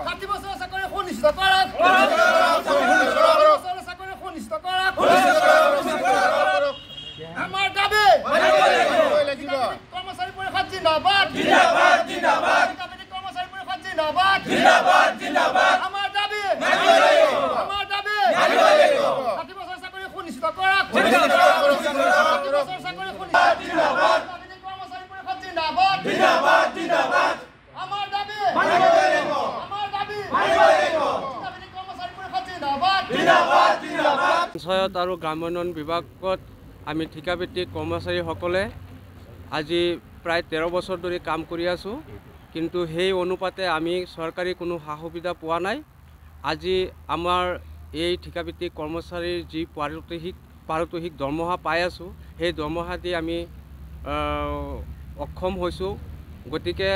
আমাৰ দাবী আমাৰ দাবী আমাৰ দাবী ষাঠি বছৰ চাকৰি সুনিশ্চিত কৰা পঞ্চায়ত আৰু গ্ৰাম্যোন্নয়ন বিভাগত আমি ঠিকাভিত্তিক কৰ্মচাৰীসকলে আজি প্ৰায় তেৰ বছৰ ধৰি কাম কৰি আছোঁ কিন্তু সেই অনুপাতে আমি চৰকাৰী কোনো সা সুবিধা পোৱা নাই আজি আমাৰ এই ঠিকাভিত্তিক কৰ্মচাৰীৰ যি পাৰিতোষিক পাৰিতোষিক দৰমহা পাই আছোঁ সেই দৰমহা দি আমি অক্ষম হৈছোঁ গতিকে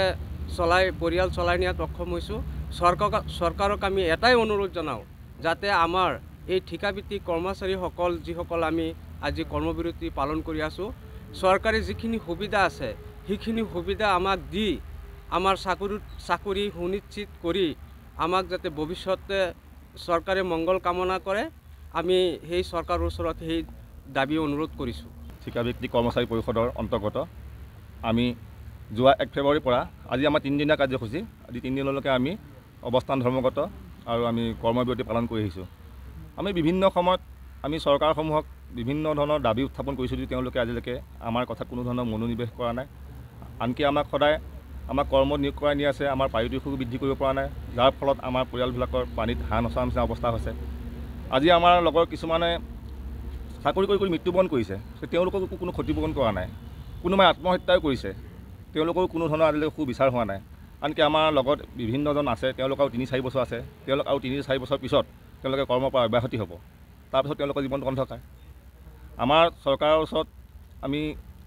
চলাই পৰিয়াল চলাই নিয়াত অক্ষম হৈছোঁ চৰকাৰক চৰকাৰক আমি এটাই অনুৰোধ জনাওঁ যাতে আমাৰ এই ঠিকাভিত্তিক কৰ্মচাৰীসকল যিসকল আমি আজি কৰ্মবিৰতি পালন কৰি আছোঁ চৰকাৰে যিখিনি সুবিধা আছে সেইখিনি সুবিধা আমাক দি আমাৰ চাকৰি চাকৰি সুনিশ্চিত কৰি আমাক যাতে ভৱিষ্যতে চৰকাৰে মংগল কামনা কৰে আমি সেই চৰকাৰৰ ওচৰত সেই দাবী অনুৰোধ কৰিছোঁ ঠিকাভিত্তিক কৰ্মচাৰী পৰিষদৰ অন্তৰ্গত আমি যোৱা এক ফেব্ৰুৱাৰীৰ পৰা আজি আমাৰ তিনিদিনীয়া কাৰ্যসূচী আজি তিনিদিনলৈকে আমি অৱস্থান ধৰ্মগত আৰু আমি কৰ্মবিৰতি পালন কৰি আহিছোঁ আমি বিভিন্ন সময়ত আমি চৰকাৰসমূহক বিভিন্ন ধৰণৰ দাবী উত্থাপন কৰিছোঁ যদিও তেওঁলোকে আজিলৈকে আমাৰ কথাত কোনো ধৰণৰ মনোনিৱেশ কৰা নাই আনকি আমাক সদায় আমাক কৰ্ম নিয়োগ কৰাই নি আছে আমাৰ পায়ুদ্যোগো বৃদ্ধি কৰিব পৰা নাই যাৰ ফলত আমাৰ পৰিয়ালবিলাকৰ পানীত হাঁহ নচৰা নিচিনা অৱস্থা হৈছে আজি আমাৰ লগৰ কিছুমানে চাকৰি কৰি কৰি মৃত্যুবৰণ কৰিছে তেওঁলোককো কোনো ক্ষতিপূৰণ কৰা নাই কোনোবাই আত্মহত্যাও কৰিছে তেওঁলোকৰো কোনো ধৰণৰ আজিলৈকে সুবিচাৰ হোৱা নাই আনকি আমাৰ লগত বিভিন্নজন আছে তেওঁলোক আৰু তিনি চাৰি বছৰ আছে তেওঁলোক আৰু তিনি চাৰি বছৰ পিছত তেওঁলোকে কৰ্মৰ পৰা অব্যাহতি হ'ব তাৰপিছত তেওঁলোকৰ জীৱন বন্ধ অন্ধকাৰ আমাৰ চৰকাৰৰ ওচৰত আমি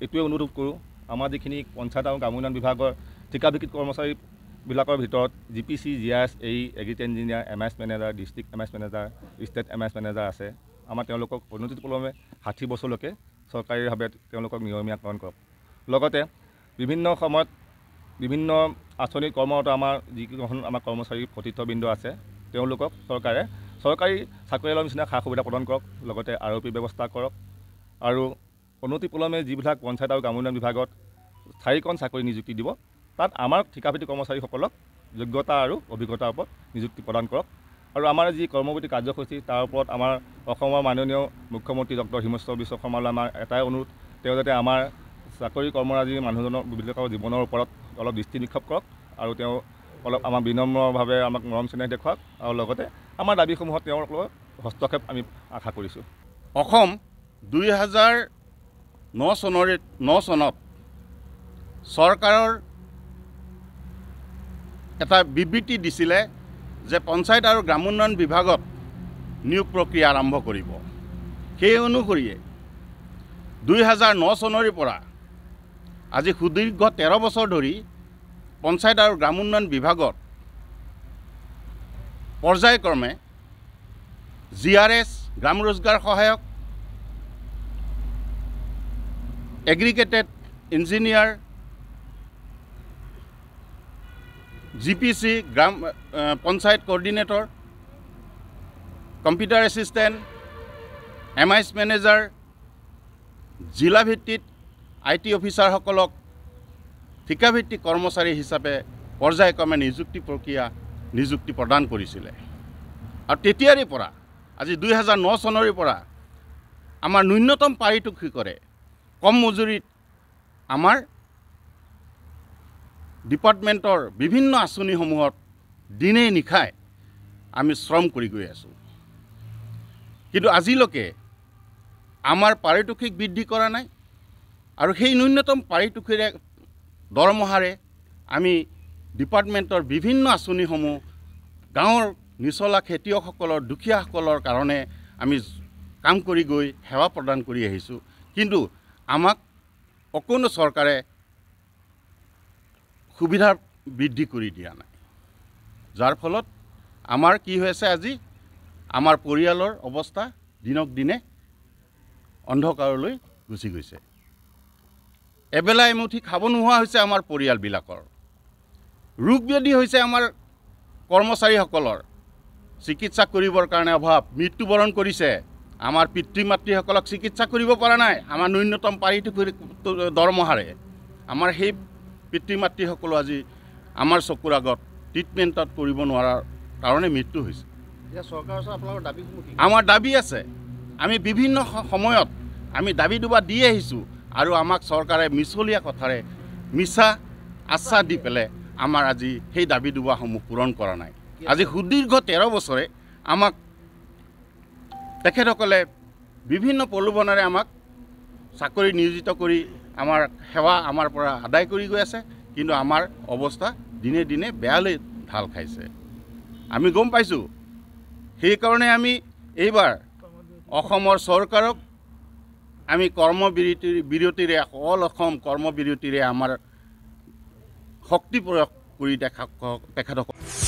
এইটোৱে অনুৰোধ কৰোঁ আমাৰ যিখিনি পঞ্চায়ত আৰু গ্ৰাম উন্নয়ন বিভাগৰ ঠিকাভিত্তিক কৰ্মচাৰীবিলাকৰ ভিতৰত G P C G I S এই এগ্ৰিট engineer M S manager district M S manager state M S manager আছে আমাৰ তেওঁলোকক অনুদিতকলমে ষাঠি বছৰলৈকে চৰকাৰীভাৱে তেওঁলোকক নিয়মীয়াকৰণ কৰক লগতে বিভিন্ন সময়ত বিভিন্ন আঁচনিত কৰ্মৰত আমাৰ যিকেইখন আমাৰ কৰ্মচাৰী সতীৰ্থবৃন্দ আছে তেওঁলোকক চৰকাৰে চৰকাৰী চাকৰিয়ালৰ নিচিনা সা সুবিধা প্ৰদান কৰক লগতে আৰোপী ব্যৱস্থা কৰক আৰু অনুতিপুলমে যিবিলাক পঞ্চায়ত আৰু গ্ৰাম্য বিভাগত স্থায়ীকৰণ চাকৰি নিযুক্তি দিব তাত আমাৰ ঠিকাভিত্তিক কৰ্মচাৰীসকলক যোগ্যতা আৰু অভিজ্ঞতাৰ ওপৰত নিযুক্তি প্ৰদান কৰক আৰু আমাৰ যি কৰ্মবতী কাৰ্যসূচী তাৰ ওপৰত আমাৰ অসমৰ মাননীয় মুখ্যমন্ত্ৰী ডক্টৰ হিমস্ব বিশ্ব শৰ্মালৈ আমাৰ এটাই অনুৰোধ তেওঁ যাতে আমাৰ চাকৰি কৰ্মৰাজি মানুহজনৰ বিভিন্ন জীৱনৰ ওপৰত অলপ দৃষ্টি নিক্ষেপ কৰক আৰু তেওঁ অলপ আমাৰ বিনম্ৰভাৱে আমাক মৰম চেনেহ দেখুৱাওক আৰু লগতে আমাৰ দাবীসমূহত তেওঁক হস্তক্ষেপ আমি আশা কৰিছোঁ অসম দুই হাজাৰ ন চনৰে ন চনত চৰকাৰৰ এটা বিবৃতি দিছিলে যে পঞ্চায়ত আৰু গ্ৰামোন্নয়ন বিভাগত নিয়োগ প্ৰক্ৰিয়া আৰম্ভ কৰিব সেই অনুসৰিয়ে দুই হাজাৰ ন চনৰ পৰা আজি সুদীৰ্ঘ তেৰ বছৰ ধৰি পঞ্চায়ত আৰু গ্ৰামোন্নয়ন বিভাগত পৰ্যায়ক্ৰমে জি আৰ এছ গ্ৰাম ৰোজগাৰ সহায়ক এগ্ৰিকেটেড ইঞ্জিনিয়াৰ জি পি চি গ্ৰাম panchayat coordinator computer assistant M I S manager জিলাভিত্তিত আই টি অফিচাৰসকলক ঠিকাভিত্তিক কৰ্মচাৰী হিচাপে পৰ্যায়ক্ৰমে নিযুক্তি প্ৰক্ৰিয়া নিযুক্তি প্ৰদান কৰিছিলে আৰু তেতিয়াৰে পৰা আজি দুই হাজাৰ ন চনৰ পৰা আমাৰ ন্যূনতম পাৰিতোষিকৰে কম মজুৰিত আমাৰ ডিপাৰ্টমেণ্টৰ বিভিন্ন আঁচনিসমূহত দিনে নিশাই আমি শ্ৰম কৰি গৈ আছোঁ কিন্তু আজিলৈকে আমাৰ পাৰিতোষিক বৃদ্ধি কৰা নাই আৰু সেই ন্যূনতম পাৰিতোষিৰে দৰমহাৰে আমি ডিপাৰ্টমেণ্টৰ বিভিন্ন আঁচনিসমূহ গাঁৱৰ নিচলা খেতিয়কসকলৰ দুখীয়াসকলৰ কাৰণে আমি কাম কৰি গৈ সেৱা প্ৰদান কৰি আহিছোঁ কিন্তু আমাক অকণো চৰকাৰে সুবিধা বৃদ্ধি কৰি দিয়া নাই যাৰ ফলত আমাৰ কি হৈছে আজি আমাৰ পৰিয়ালৰ অৱস্থা দিনক দিনে অন্ধকাৰলৈ গুচি গৈছে এবেলা এমুঠি খাব নোহোৱা হৈছে আমাৰ পৰিয়ালবিলাকৰ ৰোগ ব্যাধি হৈছে আমাৰ কৰ্মচাৰীসকলৰ চিকিৎসা কৰিবৰ কাৰণে অভাৱ মৃত্যুবৰণ কৰিছে আমাৰ পিতৃ মাতৃসকলক চিকিৎসা কৰিব পৰা নাই আমাৰ ন্যূনতম পাৰিটো দৰমহাৰে আমাৰ সেই পিতৃ মাতৃসকলো আজি আমাৰ চকুৰ আগত ট্ৰিটমেণ্টত কৰিব নোৱাৰাৰ কাৰণে মৃত্যু হৈছে আমাৰ দাবী আছে আমি বিভিন্ন সময়ত আমি দাবী দুবা দি আহিছোঁ আৰু আমাক চৰকাৰে মিছলীয়া কথাৰে মিছা আশ্বাস দি পেলাই আমাৰ আজি সেই দাবী দুবাসমূহ পূৰণ কৰা নাই আজি সুদীৰ্ঘ তেৰ বছৰে আমাক তেখেতসকলে বিভিন্ন প্ৰলোভনেৰে আমাক চাকৰি নিয়োজিত কৰি আমাৰ সেৱা আমাৰ পৰা আদায় কৰি গৈ আছে কিন্তু আমাৰ অৱস্থা দিনে দিনে বেয়ালৈ ঢাল খাইছে আমি গম পাইছোঁ সেইকাৰণে আমি এইবাৰ অসমৰ চৰকাৰক আমি কৰ্ম কৰ্মবিৰতিৰ বিৰতিৰে অল অসম কৰ্মবিৰতিৰে আমাৰ শক্তি প্ৰয়োগ কৰি দেখা তেখেতসকল